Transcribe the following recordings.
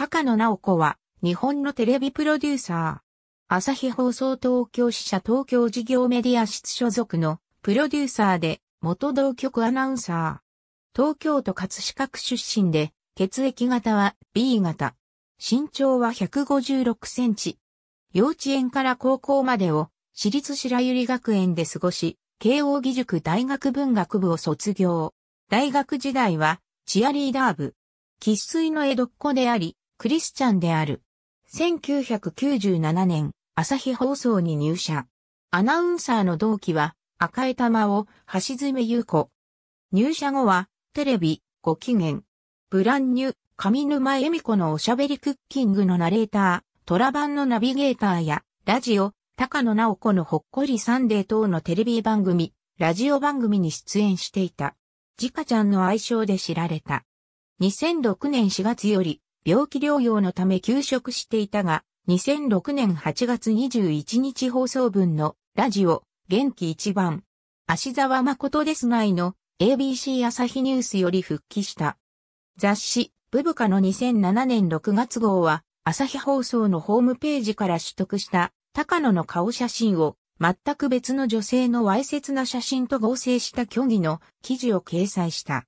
高野直子は、日本のテレビプロデューサー。朝日放送東京支社東京事業メディア室所属のプロデューサーで、元同局アナウンサー。東京都葛飾区出身で、血液型は B 型。身長は156センチ。幼稚園から高校までを、私立白百合学園で過ごし、慶応義塾大学文学部を卒業。大学時代は、チアリーダー部。喫水の江戸っ子であり、クリスチャンである。1997年、朝日放送に入社。アナウンサーの同期は、赤江玉を橋爪優子。入社後は、テレビ、ご機嫌。ブランニュ、上沼恵美子のおしゃべりクッキングのナレーター、虎版のナビゲーターや、ラジオ、高野直子のほっこりサンデー等のテレビ番組、ラジオ番組に出演していた。ジカちゃんの愛称で知られた。2006年4月より、病気療養のため休職していたが、2006年8月21日放送分のラジオ元気一番、足沢誠です内の ABC 朝日ニュースより復帰した。雑誌、ブブカの2007年6月号は、朝日放送のホームページから取得した高野の顔写真を全く別の女性のわいせつな写真と合成した虚偽の記事を掲載した。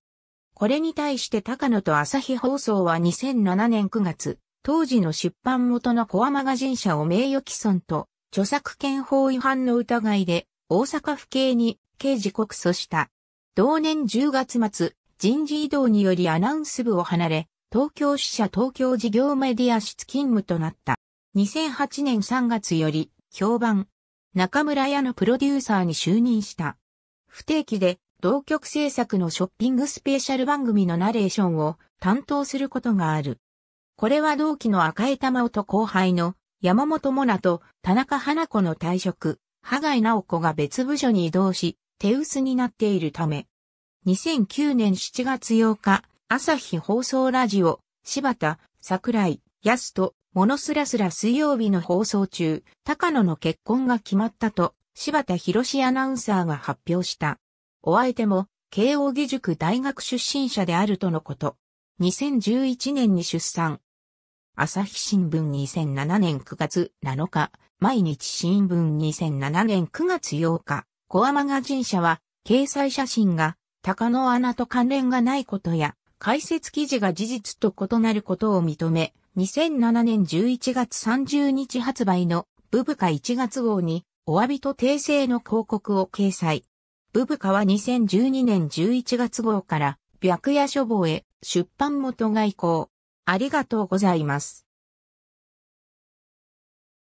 これに対して高野と朝日放送は2007年9月、当時の出版元のコアマガジン社を名誉毀損と著作権法違反の疑いで大阪府警に刑事告訴した。同年10月末、人事異動によりアナウンス部を離れ、東京支社東京事業メディア室勤務となった。2008年3月より評判、中村屋のプロデューサーに就任した。不定期で同局制作のショッピングスペシャル番組のナレーションを担当することがある。これは同期の赤江玉夫と後輩の山本モナと田中花子の退職、羽貝直子が別部署に移動し、手薄になっているため。2009年7月8日、朝日放送ラジオ、柴田、桜井、安と、ものすらすら水曜日の放送中、高野の結婚が決まったと、柴田博士アナウンサーが発表した。お相手も、慶応義塾大学出身者であるとのこと。2011年に出産。朝日新聞2007年9月7日、毎日新聞2007年9月8日、コアマガジン社は、掲載写真が、高野穴と関連がないことや、解説記事が事実と異なることを認め、2007年11月30日発売の、ブブカ1月号に、お詫びと訂正の広告を掲載。ブブカは2012年11月号から白夜書房へ出版元外交。ありがとうございます。